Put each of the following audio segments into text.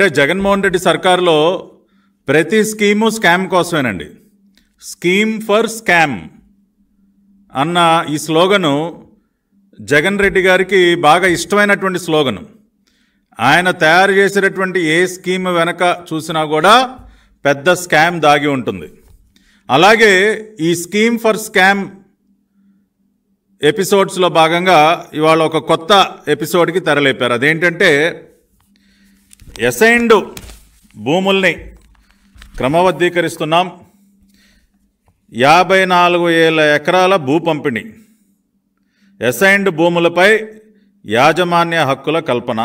అంటే జగన్మోహన్ రెడ్డి సర్కార్లో ప్రతి స్కీము స్కామ్ కోసమేనండి స్కీమ్ ఫర్ స్కామ్ అన్న ఈ స్లోగను జగన్ రెడ్డి గారికి బాగా ఇష్టమైనటువంటి స్లోగను ఆయన తయారు చేసినటువంటి ఏ స్కీమ్ వెనక చూసినా కూడా పెద్ద స్కామ్ దాగి ఉంటుంది అలాగే ఈ స్కీమ్ ఫర్ స్కామ్ ఎపిసోడ్స్లో భాగంగా ఇవాళ ఒక కొత్త ఎపిసోడ్కి తెరలేపారు అదేంటంటే ఎసైండ్ భూముల్ని క్రమబద్ధీకరిస్తున్నాం యాభై నాలుగు వేల ఎకరాల భూ పంపిణీ ఎసైన్డ్ భూములపై యాజమాన్య హక్కుల కల్పన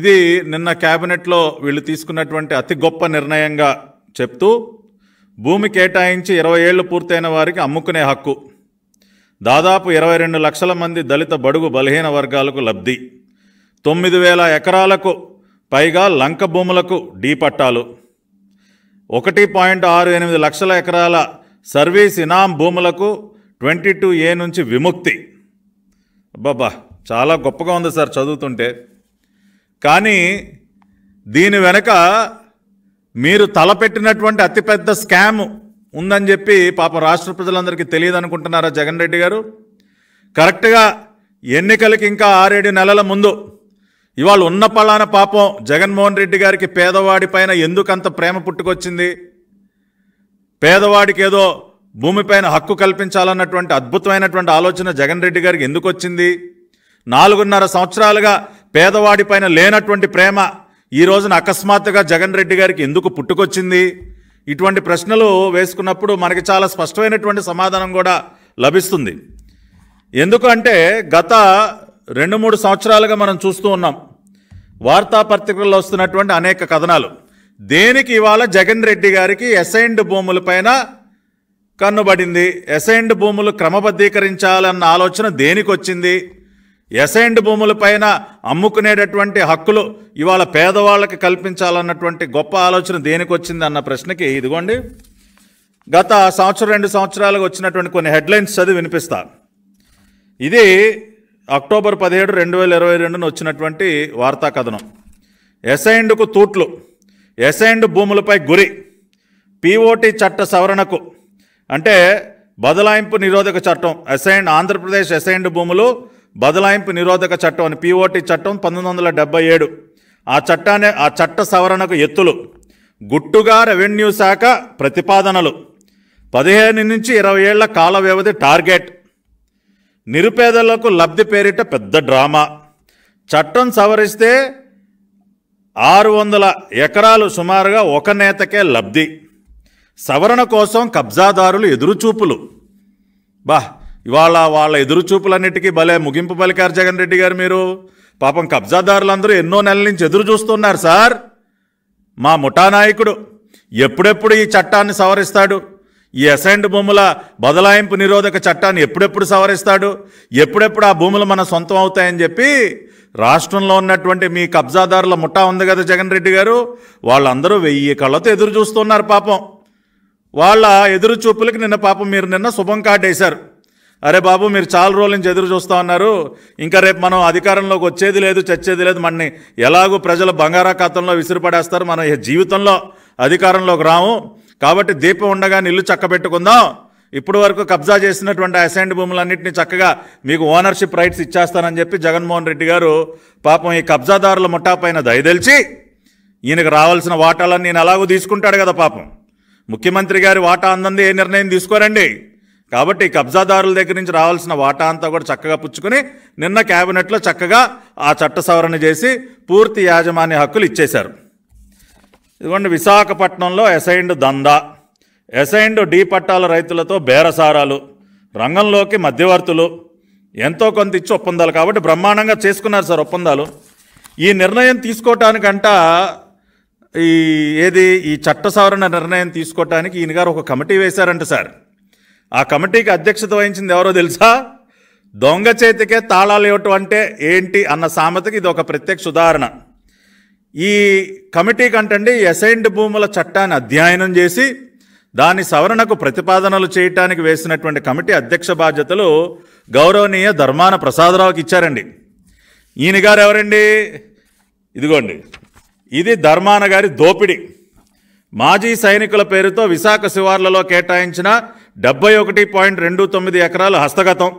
ఇది నిన్న క్యాబినెట్లో వీళ్ళు తీసుకున్నటువంటి అతి గొప్ప నిర్ణయంగా చెప్తూ భూమి కేటాయించి ఇరవై ఏళ్ళు పూర్తయిన వారికి అమ్ముకునే హక్కు దాదాపు ఇరవై లక్షల మంది దళిత బడుగు బలహీన వర్గాలకు లబ్ధి తొమ్మిది వేల ఎకరాలకు పైగా లంక భూములకు డీ పట్టాలు ఒకటి పాయింట్ ఆరు ఎనిమిది లక్షల ఎకరాల సర్వీస్ ఇనాం భూములకు ట్వంటీ టూ ఏ నుంచి విముక్తి అబ్బాబ్బా చాలా గొప్పగా ఉంది సార్ చదువుతుంటే కానీ దీని వెనక మీరు తలపెట్టినటువంటి అతిపెద్ద స్కామ్ ఉందని చెప్పి పాప రాష్ట్ర ప్రజలందరికీ తెలియదు అనుకుంటున్నారా జగన్ రెడ్డి గారు కరెక్ట్గా ఎన్నికలకి ఇంకా ఆరేడు నెలల ముందు ఇవాళ ఉన్న పలాన పాపం జగన్మోహన్ రెడ్డి గారికి పేదవాడి పైన ఎందుకంత ప్రేమ పుట్టుకొచ్చింది పేదవాడికి ఏదో భూమిపైన హక్కు కల్పించాలన్నటువంటి అద్భుతమైనటువంటి ఆలోచన జగన్ రెడ్డి గారికి ఎందుకు వచ్చింది నాలుగున్నర సంవత్సరాలుగా పేదవాడిపైన లేనటువంటి ప్రేమ ఈ రోజున అకస్మాత్తుగా జగన్ రెడ్డి గారికి ఎందుకు పుట్టుకొచ్చింది ఇటువంటి ప్రశ్నలు వేసుకున్నప్పుడు మనకి చాలా స్పష్టమైనటువంటి సమాధానం కూడా లభిస్తుంది ఎందుకంటే గత రెండు మూడు సంవత్సరాలుగా మనం చూస్తూ ఉన్నాం వార్తాపత్రికల్లో వస్తున్నటువంటి అనేక కథనాలు దేనికి ఇవాళ జగన్ రెడ్డి గారికి అసైన్డ్ భూములపైన కన్నుబడింది అసైన్డ్ భూములు క్రమబద్ధీకరించాలన్న ఆలోచన దేనికి వచ్చింది అసైన్డ్ భూములపైన అమ్ముకునేటటువంటి హక్కులు ఇవాళ పేదవాళ్ళకి కల్పించాలన్నటువంటి గొప్ప ఆలోచన దేనికి వచ్చింది అన్న ప్రశ్నకి ఇదిగోండి గత సంవత్సరం రెండు సంవత్సరాలుగా వచ్చినటువంటి కొన్ని హెడ్లైన్స్ చదివి వినిపిస్తా ఇది అక్టోబర్ పదిహేడు రెండు వేల ఇరవై రెండున వచ్చినటువంటి వార్తా కథనం ఎసైండ్కు తూట్లు ఎసైండ్ భూములపై గురి పీఓటీ చట్ట సవరణకు అంటే బదలాయింపు నిరోధక చట్టం అసైన్డ్ ఆంధ్రప్రదేశ్ అసైన్డ్ భూములు బదలాయింపు నిరోధక చట్టం అని పీఓటీ చట్టం పంతొమ్మిది ఏడు ఆ చట్టాన్ని ఆ చట్ట సవరణకు ఎత్తులు గుట్టుగా రెవెన్యూ శాఖ ప్రతిపాదనలు పదిహేను నుంచి ఇరవై ఏళ్ల కాల వ్యవధి టార్గెట్ నిరుపేదలకు లబ్ధి పేరిట పెద్ద డ్రామా చట్టం సవరిస్తే ఆరు వందల ఎకరాలు సుమారుగా ఒక నేతకే లబ్ధి సవరణ కోసం కబ్జాదారులు ఎదురుచూపులు బా ఇవాళ వాళ్ళ ఎదురుచూపులన్నిటికీ భలే ముగింపు పలికారు జగన్ రెడ్డి గారు మీరు పాపం కబ్జాదారులందరూ ఎన్నో నెలల నుంచి ఎదురు చూస్తున్నారు సార్ మా ముఠా నాయకుడు ఎప్పుడెప్పుడు ఈ చట్టాన్ని సవరిస్తాడు ఈ అసైన్డ్ భూముల బదలాయింపు నిరోధక చట్టాన్ని ఎప్పుడెప్పుడు సవరిస్తాడు ఎప్పుడెప్పుడు ఆ భూములు మన సొంతం అవుతాయని చెప్పి రాష్ట్రంలో ఉన్నటువంటి మీ కబ్జాదారుల ముఠా ఉంది కదా జగన్ రెడ్డి గారు వాళ్ళందరూ వెయ్యి కళ్ళతో ఎదురు చూస్తున్నారు పాపం వాళ్ళ ఎదురు చూపులకి నిన్న పాపం మీరు నిన్న శుభం కార్డు వేశారు అరే బాబు మీరు చాలా రోజుల నుంచి ఎదురు చూస్తూ ఉన్నారు ఇంకా రేపు మనం అధికారంలోకి వచ్చేది లేదు చచ్చేది లేదు మనని ఎలాగో ప్రజల బంగారా ఖాతంలో విసిరిపడేస్తారు మన జీవితంలో అధికారంలోకి రాము కాబట్టి దీపం ఉండగా ఇల్లు చక్కబెట్టుకుందాం ఇప్పుడు వరకు కబ్జా చేసినటువంటి అసైన్డ్ భూములన్నింటినీ చక్కగా మీకు ఓనర్షిప్ రైట్స్ ఇచ్చేస్తానని చెప్పి జగన్మోహన్ రెడ్డి గారు పాపం ఈ కబ్జాదారుల ముఠా పైన దయదలిచి ఈయనకు రావాల్సిన వాటాలను నేను ఎలాగో తీసుకుంటాడు కదా పాపం ముఖ్యమంత్రి గారి వాటా అందంది ఏ నిర్ణయం తీసుకోరండి కాబట్టి కబ్జాదారుల దగ్గర నుంచి రావాల్సిన వాటా అంతా కూడా చక్కగా పుచ్చుకొని నిన్న క్యాబినెట్లో చక్కగా ఆ చట్ట సవరణ చేసి పూర్తి యాజమాన్య హక్కులు ఇచ్చేశారు ఇదిగోండి విశాఖపట్నంలో అసైన్డ్ దందా అసైన్డ్ డి పట్టాల రైతులతో బేరసారాలు రంగంలోకి మధ్యవర్తులు ఎంతో కొంత ఇచ్చి ఒప్పందాలు కాబట్టి బ్రహ్మాండంగా చేసుకున్నారు సార్ ఒప్పందాలు ఈ నిర్ణయం తీసుకోవటానికంట ఈ ఏది ఈ చట్ట సవరణ నిర్ణయం తీసుకోవటానికి ఈయన గారు ఒక కమిటీ వేశారంట సార్ ఆ కమిటీకి అధ్యక్షత వహించింది ఎవరో తెలుసా దొంగ చేతికే తాళాలు ఇవ్వటం అంటే ఏంటి అన్న సామెతకి ఇది ఒక ప్రత్యక్ష ఉదాహరణ ఈ కమిటీ కంటండి అసైన్డ్ భూముల చట్టాన్ని అధ్యయనం చేసి దాని సవరణకు ప్రతిపాదనలు చేయటానికి వేసినటువంటి కమిటీ అధ్యక్ష బాధ్యతలు గౌరవనీయ ధర్మాన ప్రసాదరావుకి ఇచ్చారండి ఈయన గారు ఎవరండి ఇదిగోండి ఇది ధర్మాన గారి దోపిడి మాజీ సైనికుల పేరుతో విశాఖ శివార్లలో కేటాయించిన డెబ్బై ఒకటి పాయింట్ రెండు తొమ్మిది ఎకరాలు హస్తగతం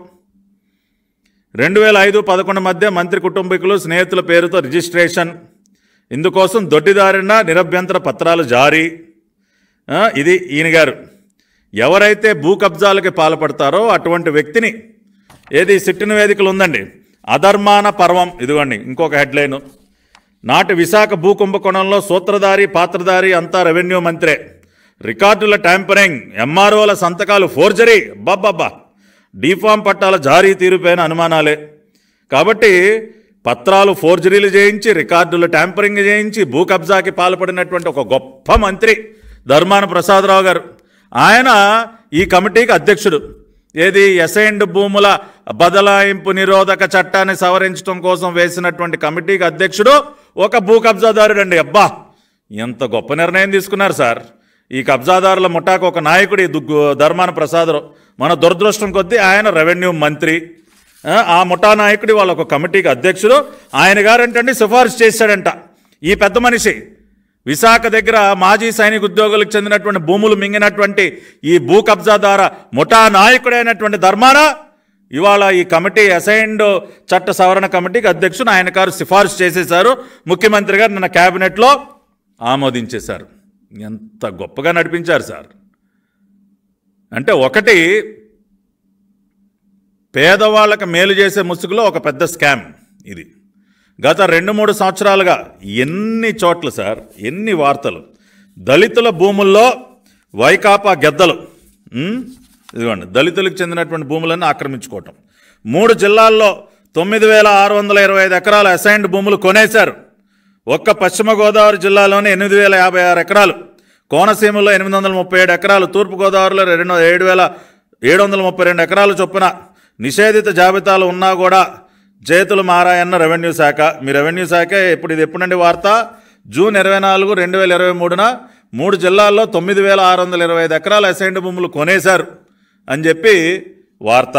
రెండు వేల ఐదు పదకొండు మధ్య మంత్రి కుటుంబీకులు స్నేహితుల పేరుతో రిజిస్ట్రేషన్ ఇందుకోసం దొడ్డిదారిన నిరభ్యంతర పత్రాలు జారీ ఇది ఈయన గారు ఎవరైతే భూ కబ్జాలకి పాల్పడతారో అటువంటి వ్యక్తిని ఏది సిట్టిన వేదికలు ఉందండి అధర్మాన పర్వం ఇదిగోండి ఇంకొక హెడ్లైను నాటి విశాఖ భూ కుంభకోణంలో సూత్రధారి పాత్రధారి అంతా రెవెన్యూ మంత్రే రికార్డుల ట్యాంపరింగ్ ఎంఆర్ఓల సంతకాలు ఫోర్జరీ బబ్బబ్బా డిఫామ్ పట్టాల జారీ తీరుపైన అనుమానాలే కాబట్టి పత్రాలు ఫోర్జరీలు చేయించి రికార్డులు ట్యాంపరింగ్ చేయించి భూ కబ్జాకి పాల్పడినటువంటి ఒక గొప్ప మంత్రి ధర్మాన ప్రసాదరావు గారు ఆయన ఈ కమిటీకి అధ్యక్షుడు ఏది ఎసైండ్ భూముల బదలాయింపు నిరోధక చట్టాన్ని సవరించడం కోసం వేసినటువంటి కమిటీకి అధ్యక్షుడు ఒక భూ కబ్జాదారుడు అండి అబ్బా ఎంత గొప్ప నిర్ణయం తీసుకున్నారు సార్ ఈ కబ్జాదారుల ముఠాకు ఒక నాయకుడు ఈ దుగ్గు ధర్మాన ప్రసాదరావు మన దురదృష్టం కొద్దీ ఆయన రెవెన్యూ మంత్రి ఆ ముఠా నాయకుడి వాళ్ళ ఒక కమిటీకి అధ్యక్షుడు ఆయన గారంటండి సిఫార్సు చేశాడంట ఈ పెద్ద మనిషి విశాఖ దగ్గర మాజీ సైనిక ఉద్యోగులకు చెందినటువంటి భూములు మింగినటువంటి ఈ భూ కబ్జా ద్వారా ముఠా నాయకుడైనటువంటి ధర్మాన ఇవాళ ఈ కమిటీ అసైన్డ్ చట్ట సవరణ కమిటీకి అధ్యక్షుడు ఆయన గారు సిఫార్సు చేసేశారు ముఖ్యమంత్రి గారు నిన్న క్యాబినెట్లో ఆమోదించేశారు ఎంత గొప్పగా నడిపించారు సార్ అంటే ఒకటి పేదవాళ్ళకి మేలు చేసే ముసుగులో ఒక పెద్ద స్కామ్ ఇది గత రెండు మూడు సంవత్సరాలుగా ఎన్ని చోట్ల సార్ ఎన్ని వార్తలు దళితుల భూముల్లో వైకాపా గెద్దలు ఇదిగోండి దళితులకు చెందినటువంటి భూములను ఆక్రమించుకోవటం మూడు జిల్లాల్లో తొమ్మిది వేల ఆరు వందల ఇరవై ఐదు ఎకరాల అసైన్డ్ భూములు కొనేశారు ఒక్క పశ్చిమ గోదావరి జిల్లాలోనే ఎనిమిది వేల యాభై ఆరు ఎకరాలు కోనసీమలో ఎనిమిది వందల ముప్పై ఏడు ఎకరాలు తూర్పుగోదావరిలో రెండు ఏడు వేల ఏడు వందల ముప్పై రెండు ఎకరాలు చొప్పున నిషేధిత జాబితాలు ఉన్నా కూడా చేతులు మారాయన్న రెవెన్యూ శాఖ మీ రెవెన్యూ శాఖ ఇప్పుడు ఇది ఎప్పుడండి వార్త జూన్ ఇరవై నాలుగు రెండు వేల ఇరవై మూడున మూడు జిల్లాల్లో తొమ్మిది వేల ఆరు వందల ఇరవై ఐదు ఎకరాల అసైన్డ్ భూములు కొనేశారు అని చెప్పి వార్త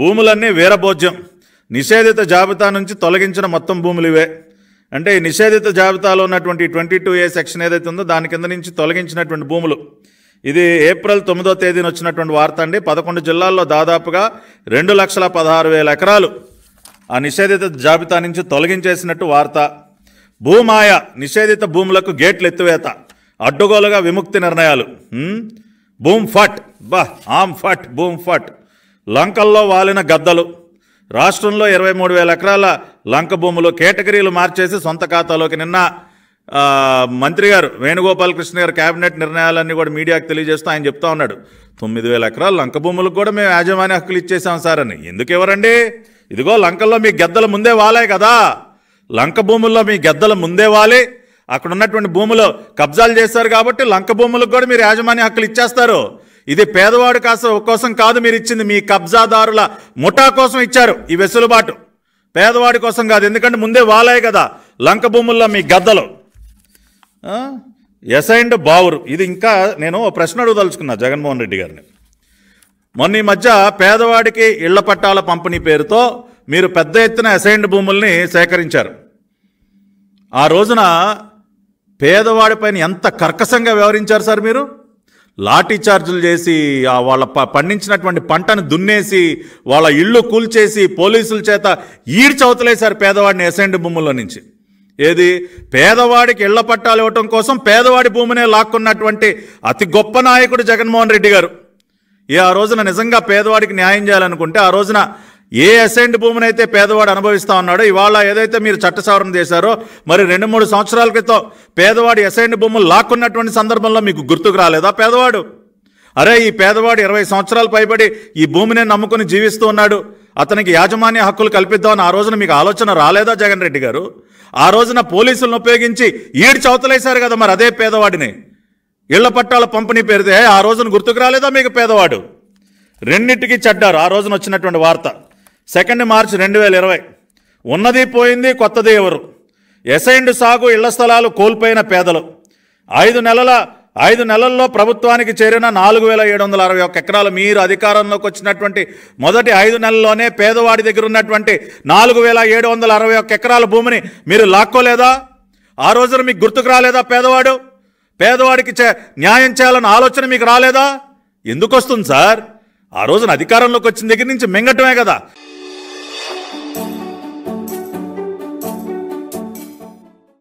భూములన్నీ వీరభోజ్యం నిషేధిత జాబితా నుంచి తొలగించిన మొత్తం భూములు ఇవే అంటే ఈ నిషేధిత జాబితాలో ఉన్నటువంటి ట్వంటీ టూ ఏ సెక్షన్ ఏదైతే ఉందో దాని కింద నుంచి తొలగించినటువంటి భూములు ఇది ఏప్రిల్ తొమ్మిదో తేదీన వచ్చినటువంటి వార్త అండి పదకొండు జిల్లాల్లో దాదాపుగా రెండు లక్షల పదహారు వేల ఎకరాలు ఆ నిషేధిత జాబితా నుంచి తొలగించేసినట్టు వార్త భూమాయ నిషేధిత భూములకు గేట్లు ఎత్తివేత అడ్డుగోలుగా విముక్తి నిర్ణయాలు భూమ్ ఫట్ బా ఆమ్ ఫట్ భూమ్ ఫట్ లంకల్లో వాలిన గద్దలు రాష్ట్రంలో ఇరవై మూడు వేల ఎకరాల లంక భూములు కేటగిరీలు మార్చేసి సొంత ఖాతాలోకి నిన్న మంత్రి గారు వేణుగోపాల్ కృష్ణ గారు కేబినెట్ నిర్ణయాలన్నీ కూడా మీడియాకు తెలియజేస్తూ ఆయన చెప్తా ఉన్నాడు తొమ్మిది వేల ఎకరాల లంక భూములకు కూడా మేము యాజమాన్య హక్కులు ఇచ్చేసాం సార్ అని ఎందుకు ఇవ్వరండి ఇదిగో లంకల్లో మీ గద్దలు ముందే వాలే కదా లంక భూముల్లో మీ గద్దలు ముందే వాలి అక్కడ ఉన్నటువంటి భూములు కబ్జాలు చేస్తారు కాబట్టి లంక భూములకు కూడా మీరు యాజమాన్య హక్కులు ఇచ్చేస్తారు ఇది పేదవాడు కాస్త కోసం కాదు మీరు ఇచ్చింది మీ కబ్జాదారుల ముఠా కోసం ఇచ్చారు ఈ వెసులుబాటు పేదవాడి కోసం కాదు ఎందుకంటే ముందే వాలాయి కదా లంక భూముల్లో మీ గద్దలు ఎస్ అండ్ బావురు ఇది ఇంకా నేను ప్రశ్న అడుగుదలుచుకున్నా జగన్మోహన్ రెడ్డి గారిని మొన్న ఈ మధ్య పేదవాడికి ఇళ్ల పట్టాల పంపిణీ పేరుతో మీరు పెద్ద ఎత్తున అసైన్డ్ భూముల్ని సేకరించారు ఆ రోజున పేదవాడిపైన ఎంత కర్కశంగా వ్యవహరించారు సార్ మీరు లాఠీ ఛార్జీలు చేసి వాళ్ళ పండించినటువంటి పంటను దున్నేసి వాళ్ళ ఇళ్ళు కూల్చేసి పోలీసుల చేత ఈడ్చవతలేశారు పేదవాడిని అసైన్డ్ భూముల్లో నుంచి ఏది పేదవాడికి ఇళ్ల పట్టాలు ఇవ్వటం కోసం పేదవాడి భూమినే లాక్కున్నటువంటి అతి గొప్ప నాయకుడు జగన్మోహన్ రెడ్డి గారు ఏ ఆ రోజున నిజంగా పేదవాడికి న్యాయం చేయాలనుకుంటే ఆ రోజున ఏ అసైన్డ్ భూమిని అయితే పేదవాడు అనుభవిస్తా ఉన్నాడో ఇవాళ ఏదైతే మీరు చట్ట సవరణ చేశారో మరి రెండు మూడు సంవత్సరాల క్రితం పేదవాడి అసైన్డ్ భూములు లాక్కున్నటువంటి సందర్భంలో మీకు గుర్తుకు రాలేదా పేదవాడు అరే ఈ పేదవాడు ఇరవై సంవత్సరాలు పైబడి ఈ భూమిని నమ్ముకుని జీవిస్తూ ఉన్నాడు అతనికి యాజమాన్య హక్కులు కల్పిద్దామని ఆ రోజున మీకు ఆలోచన రాలేదా జగన్ రెడ్డి గారు ఆ రోజున పోలీసులను ఉపయోగించి ఈడు చవతలేశారు కదా మరి అదే పేదవాడిని ఇళ్ల పట్టాల పంపిణీ పేరుతే ఆ రోజున గుర్తుకు రాలేదా మీకు పేదవాడు రెండింటికి చెడ్డారు ఆ రోజున వచ్చినటువంటి వార్త సెకండ్ మార్చ్ రెండు వేల ఇరవై ఉన్నది పోయింది కొత్తది ఎవరు ఎసైండ్ సాగు ఇళ్ల స్థలాలు కోల్పోయిన పేదలు ఐదు నెలల ఐదు నెలల్లో ప్రభుత్వానికి చేరిన నాలుగు వేల ఏడు వందల అరవై ఒక్క ఎకరాలు మీరు అధికారంలోకి వచ్చినటువంటి మొదటి ఐదు నెలల్లోనే పేదవాడి దగ్గర ఉన్నటువంటి నాలుగు వేల ఏడు వందల అరవై ఒక్క ఎకరాల భూమిని మీరు లాక్కోలేదా ఆ రోజున మీకు గుర్తుకు రాలేదా పేదవాడు పేదవాడికి చే న్యాయం చేయాలన్న ఆలోచన మీకు రాలేదా ఎందుకు వస్తుంది సార్ ఆ రోజున అధికారంలోకి వచ్చిన దగ్గర నుంచి మింగటమే కదా